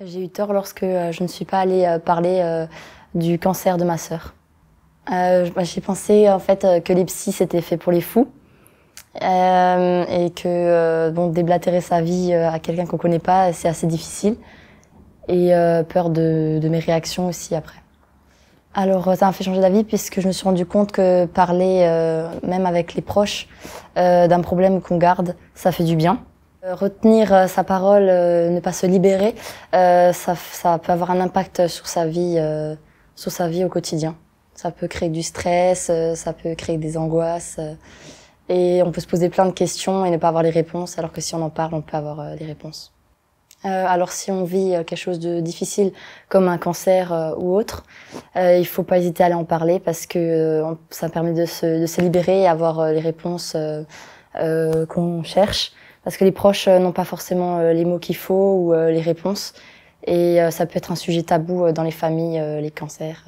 J'ai eu tort lorsque euh, je ne suis pas allée euh, parler euh, du cancer de ma sœur. Bah, j'ai pensé en fait que les psys c'était fait pour les fous. Euh, et que bon, déblatérer sa vie à quelqu'un qu'on connaît pas, c'est assez difficile. Et peur de, de, mes réactions aussi après. Alors ça m'a fait changer d'avis puisque je me suis rendu compte que parler, même avec les proches, d'un problème qu'on garde, ça fait du bien. Euh, retenir euh, sa parole, euh, ne pas se libérer, ça, peut avoir un impact sur sa vie, sur sa vie au quotidien. Ça peut créer du stress, ça peut créer des angoisses. Et on peut se poser plein de questions et ne pas avoir les réponses, alors que si on en parle, on peut avoir les réponses. alors si on vit quelque chose de difficile, comme un cancer ou autre, il il faut pas hésiter à aller en parler parce que ça permet de se libérer et avoir les réponses qu'on cherche parce que les proches euh, n'ont pas forcément euh, les mots qu'il faut ou euh, les réponses. Et ça peut être un sujet tabou dans les familles, les cancers.